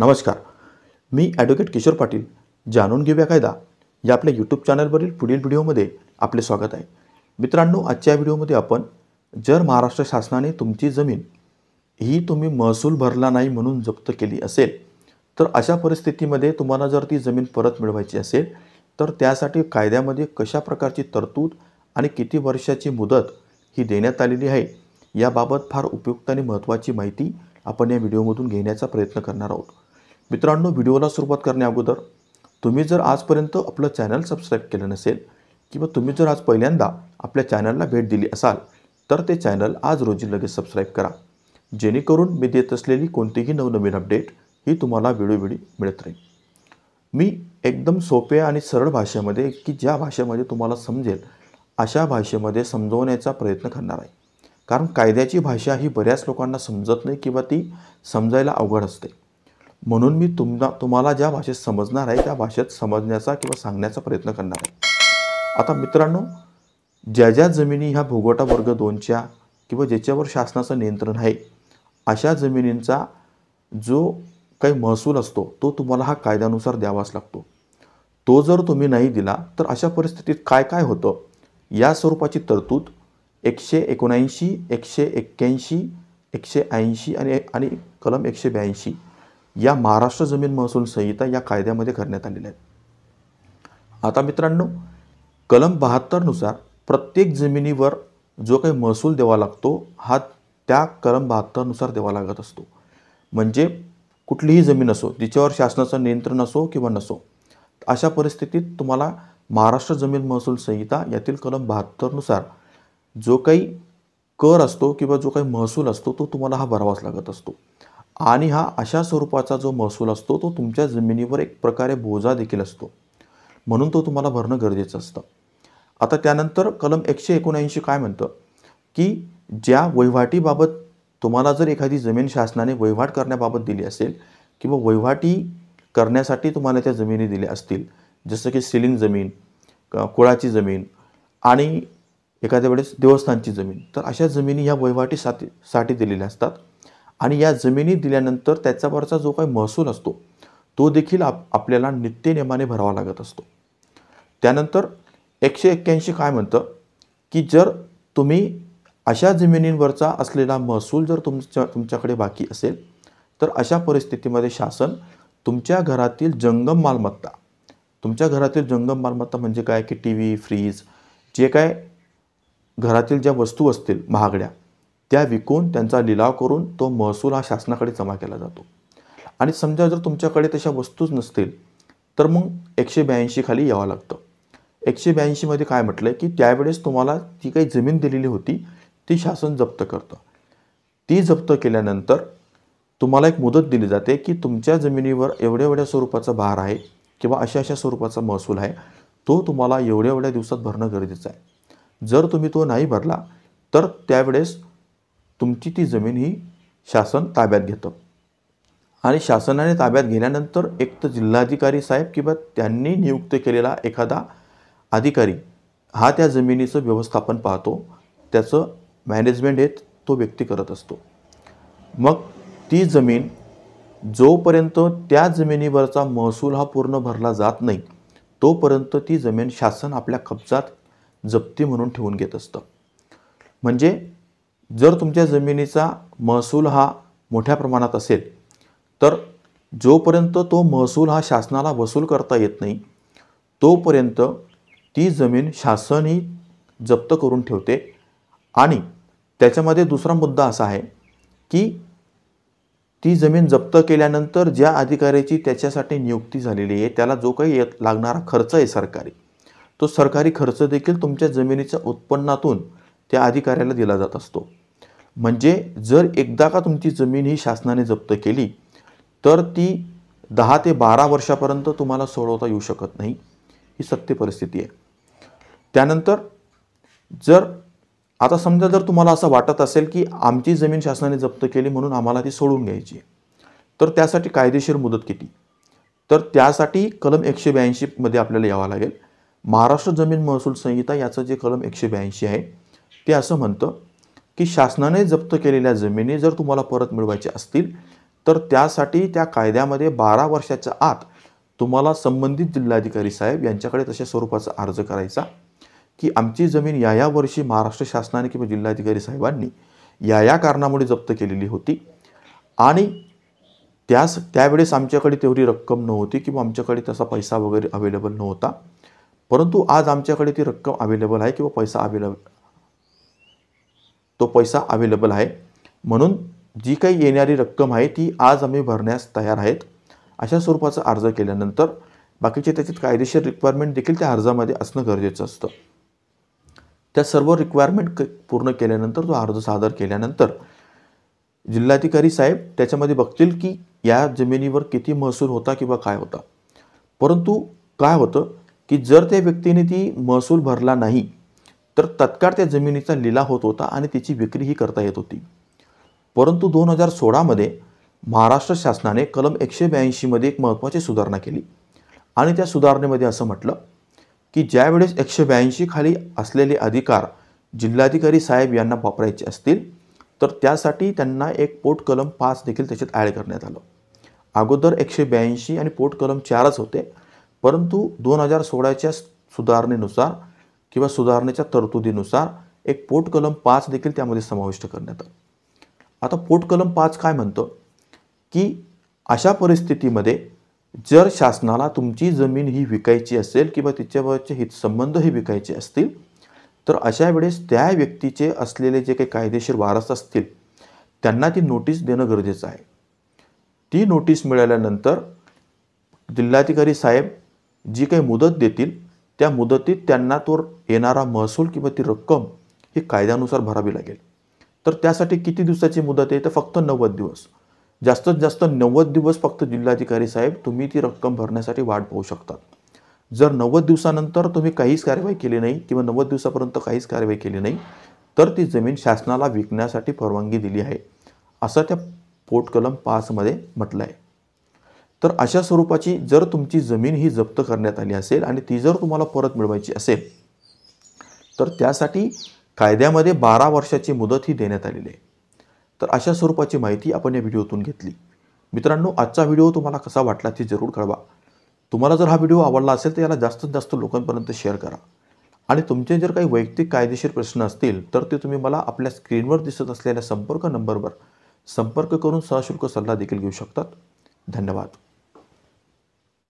नमस्कार मी ॲडव्होकेट किशोर पाटील जाणून घेऊया कायदा या आपल्या यूट्यूब चॅनलवरील पुढील व्हिडिओमध्ये आपले स्वागत आहे मित्रांनो आजच्या व्हिडिओमध्ये आपण जर महाराष्ट्र शासनाने तुमची जमीन ही तुम्ही महसूल भरला नाही म्हणून जप्त केली असेल तर अशा परिस्थितीमध्ये तुम्हाला जर ती जमीन परत मिळवायची असेल तर त्यासाठी कायद्यामध्ये कशा प्रकारची तरतूद आणि किती वर्षाची मुदत ही देण्यात आलेली आहे याबाबत फार उपयुक्त आणि महत्त्वाची माहिती आपण या व्हिडिओमधून घेण्याचा प्रयत्न करणार आहोत मित्रांनो व्हिडिओला सुरुवात करण्याअगोदर तुम्ही जर आजपर्यंत आपलं चॅनल सबस्क्राईब केलं नसेल किंवा तुम्ही जर आज पहिल्यांदा आपल्या चॅनलला भेट दिली असाल तर ते चॅनल आज रोजी लगेच सबस्क्राईब करा जेणेकरून मी देत असलेली कोणतीही नवनवीन अपडेट ही तुम्हाला वेळोवेळी मिळत राहील मी एकदम सोप्या आणि सरळ भाषेमध्ये की ज्या भाषेमध्ये तुम्हाला समजेल अशा भाषेमध्ये समजवण्याचा प्रयत्न करणार आहे कारण कायद्याची भाषा ही बऱ्याच लोकांना समजत नाही किंवा ती समजायला अवघड असते म्हणून मी तुमना तुम्हाला ज्या भाषेत समजणार आहे त्या भाषेत समजण्याचा किंवा सांगण्याचा प्रयत्न करणार आहे आता मित्रांनो ज्या ज्या जमिनी ह्या भोगोटा वर्ग दोनच्या किंवा ज्याच्यावर शासनाचं नियंत्रण आहे अशा जमिनींचा जो काही महसूल असतो तो तुम्हाला हा कायद्यानुसार द्यावाच लागतो तो जर तुम्ही नाही दिला तर अशा परिस्थितीत काय काय होतं या स्वरूपाची तरतूद एकशे एकोणऐंशी एकशे एक्क्याऐंशी एकशे ऐंशी आणि आणि कलम एकशे ब्याऐंशी या महाराष्ट्र जमीन महसूल संहिता या कायद्यामध्ये करण्यात आलेल्या आहेत आता मित्रांनो कलम बहात्तरनुसार प्रत्येक जमिनीवर जो काही महसूल द्यावा लागतो हा त्या कलम बहात्तरनुसार द्यावा लागत असतो म्हणजे कुठलीही जमीन असो तिच्यावर शासनाचं नियंत्रण असो किंवा नसो अशा परिस्थितीत तुम्हाला महाराष्ट्र जमीन महसूल संहिता यातील कलम बहात्तरनुसार जो काही कर असतो किंवा जो काही महसूल असतो तो तुम्हाला हा भरावाच लागत असतो आणि हा अशा स्वरूपाचा जो महसूल असतो तो तुमच्या जमिनीवर एक प्रकारे बोजा देखील असतो म्हणून तो तुम्हाला भरणं गरजेचं असतं आता त्यानंतर कलम एकशे एकोणऐंशी काय म्हणतं की ज्या वहिवाटीबाबत तुम्हाला जर एखादी जमीन शासनाने वहिवाट करण्याबाबत दिली असेल किंवा वहिवाटी करण्यासाठी तुम्हाला त्या जमिनी दिल्या असतील जसं की सिलिंग जमीन कुळाची जमीन आणि एखाद्या वेळेस देवस्थानची जमीन तर अशा जमिनी ह्या वहिवाटीसाठी साठी दिलेल्या असतात आणि या जमिनी दिल्यानंतर त्याच्यावरचा जो काही महसूल असतो तो देखील आप आपल्याला नित्यनेमाने भरावा लागत असतो त्यानंतर एकशे एक्क्याऐंशी काय म्हणतं की जर तुम्ही अशा जमिनींवरचा असलेला महसूल जर तुमच्या तुमच्याकडे बाकी असेल तर अशा परिस्थितीमध्ये शासन तुमच्या घरातील जंगम मालमत्ता तुमच्या घरातील जंगम मालमत्ता म्हणजे काय की टी व्ही फ्रीज जे काय घरातील ज्या वस्तू असतील महागड्या त्या विकून त्यांचा लिलाव करून तो महसूल हा शासनाकडे जमा केला जातो आणि समजा जर तुमच्याकडे तशा वस्तूच नसतील तर मग एकशे ब्याऐंशी खाली यावं लागतं एकशे ब्याऐंशीमध्ये काय म्हटलं आहे की त्यावेळेस तुम्हाला ती काही जमीन दिलेली होती ती शासन जप्त करतं ती जप्त केल्यानंतर तुम्हाला एक मुदत दिली जाते की तुमच्या जमिनीवर एवढ्या एवढ्या स्वरूपाचा भार आहे किंवा अशा अशा स्वरूपाचा महसूल आहे तो तुम्हाला एवढ्या एवढ्या दिवसात भरणं गरजेचं आहे जर तुम्ही तो नाही भरला तर त्यावेळेस तुमची ती जमीन ही शासन ताब्यात घेतं आणि शासनाने ताब्यात घेण्यानंतर एक तर जिल्हाधिकारी साहेब किंवा त्यांनी नियुक्त केलेला एखादा अधिकारी हा त्या जमिनीचं व्यवस्थापन पाहतो त्याचं मॅनेजमेंट हे तो व्यक्ती करत असतो मग ती जमीन जोपर्यंत त्या जमिनीवरचा महसूल हा पूर्ण भरला जात नाही तोपर्यंत ती जमीन शासन आपल्या कब्जात जप्ती म्हणून ठेवून घेत असतं म्हणजे जर तुमच्या जमिनीचा महसूल हा मोठ्या प्रमाणात असेल तर जोपर्यंत तो महसूल हा शासनाला वसूल करता येत नाही तोपर्यंत ती जमीन शासनही जप्त करून ठेवते आणि त्याच्यामध्ये दुसरा मुद्दा असा आहे की ती जमीन जप्त केल्यानंतर ज्या अधिकाऱ्याची त्याच्यासाठी नियुक्ती झालेली आहे त्याला जो काही येत लागणारा खर्च आहे सरकारी तो सरकारी खर्च देखील तुमच्या जमिनीच्या उत्पन्नातून त्या अधिकाऱ्याला दिला जात असतो म्हणजे जर एकदा का तुमची जमीन ही शासनाने जप्त केली तर ती दहा ते बारा वर्षापर्यंत तुम्हाला सोडवता येऊ शकत नाही ही सत्य परिस्थिती आहे त्यानंतर जर आता समजा जर तुम्हाला असं वाटत असेल की आमची जमीन शासनाने जप्त केली म्हणून आम्हाला ती सोडून घ्यायची तर त्यासाठी कायदेशीर मुदत किती तर त्यासाठी कलम एकशे ब्याऐंशीमध्ये आपल्याला यावं लागेल महाराष्ट्र जमीन महसूल संहिता याचं जे कलम एकशे ब्याऐंशी आहे ते असं म्हणतं की शासनाने जप्त केलेल्या जमिनी जर तुम्हाला परत मिळवायची असतील तर त्यासाठी त्या कायद्यामध्ये बारा वर्षाच्या आत तुम्हाला संबंधित जिल्हाधिकारी साहेब यांच्याकडे तशा स्वरूपाचा अर्ज करायचा की आमची जमीन या या वर्षी महाराष्ट्र शासनाने किंवा जिल्हाधिकारी साहेबांनी या या कारणामुळे जप्त केलेली होती आणि त्यास त्यावेळेस आमच्याकडे तेवढी रक्कम नव्हती किंवा आमच्याकडे तसा पैसा वगैरे अवेलेबल नव्हता परंतु आज आमच्याकडे ती रक्कम अवेलेबल आहे किंवा पैसा अवेलेबल तो पैसा अवेलेबल आहे म्हणून जी काही येणारी रक्कम आहे ती आज आम्ही भरण्यास तयार आहेत अशा स्वरूपाचा अर्ज केल्यानंतर बाकीचे त्याचे कायदेशीर रिक्वायरमेंट देखील त्या अर्जामध्ये असणं गरजेचं असतं त्या सर्व रिक्वायरमेंट पूर्ण केल्यानंतर तो अर्ज सादर केल्यानंतर जिल्हाधिकारी साहेब त्याच्यामध्ये बघतील की या जमिनीवर किती महसूल होता किंवा काय होता परंतु काय होतं की जर त्या व्यक्तीने ती महसूल भरला नाही तर तत्काळ त्या जमिनीचा लिलाव होत होता आणि त्याची विक्रीही करता येत होती परंतु दोन हजार सोळामध्ये महाराष्ट्र शासनाने कलम एकशे ब्याऐंशीमध्ये एक महत्त्वाची सुधारणा केली आणि त्या सुधारणेमध्ये असं म्हटलं की ज्यावेळेस एकशे ब्याऐंशी खाली असलेले अधिकार जिल्हाधिकारी साहेब यांना वापरायचे असतील तर त्यासाठी त्यांना एक पोट कलम पाच देखील त्याच्यात ॲड करण्यात आलं अगोदर एकशे ब्याऐंशी आणि पोट कलम चारच होते परंतु दोन हजार सोळाच्या सुधारणेनुसार किंवा सुधारणेच्या तरतुदीनुसार एक पोट कलम पाच देखील त्यामध्ये समाविष्ट करण्यात आलं आता पोट कलम पाच काय म्हणतं की अशा परिस्थितीमध्ये जर शासनाला तुमची जमीन ही विकायची असेल किंवा तिच्यावरचे हितसंबंधही विकायचे असतील तर अशा वेळेस त्या व्यक्तीचे असलेले जे काही कायदेशीर वारस असतील त्यांना ती नोटीस देणं गरजेचं आहे ती नोटीस मिळाल्यानंतर जिल्हाधिकारी साहेब जी काही मुदत देतील त्या मुदतीत त्यांना तो येणारा महसूल किंवा ती रक्कम ही कायद्यानुसार भरावी लागेल तर त्यासाठी किती दिवसाची मुदत आहे तर फक्त नव्वद दिवस जास्तीत जास्त नव्वद दिवस फक्त जिल्हाधिकारी साहेब तुम्ही ती रक्कम भरण्यासाठी वाट पाहू शकतात जर नव्वद दिवसानंतर तुम्ही काहीच कारवाई केली नाही किंवा नव्वद दिवसापर्यंत काहीच कारवाई केली नाही तर ती जमीन शासनाला विकण्यासाठी परवानगी दिली आहे असं त्या पोट कलम पाचमध्ये म्हटलं आहे तर अशा स्वरूपाची जर तुमची जमीन ही जप्त करण्यात आली असेल आणि ती जर तुम्हाला परत मिळवायची असेल तर त्यासाठी कायद्यामध्ये बारा वर्षाची मुदत ही देण्यात आलेली आहे तर अशा स्वरूपाची माहिती आपण या व्हिडिओतून घेतली मित्रांनो आजचा व्हिडिओ तुम्हाला कसा वाटला ते जरूर कळवा तुम्हाला जर हा व्हिडिओ आवडला असेल तर याला जास्तीत जास्त लोकांपर्यंत शेअर करा आणि तुमचे जर काही वैयक्तिक कायदेशीर प्रश्न असतील तर ते तुम्ही मला आपल्या स्क्रीनवर दिसत असलेल्या संपर्क नंबरवर संपर्क करून सशुल्क सल्ला देखील घेऊ शकतात धन्यवाद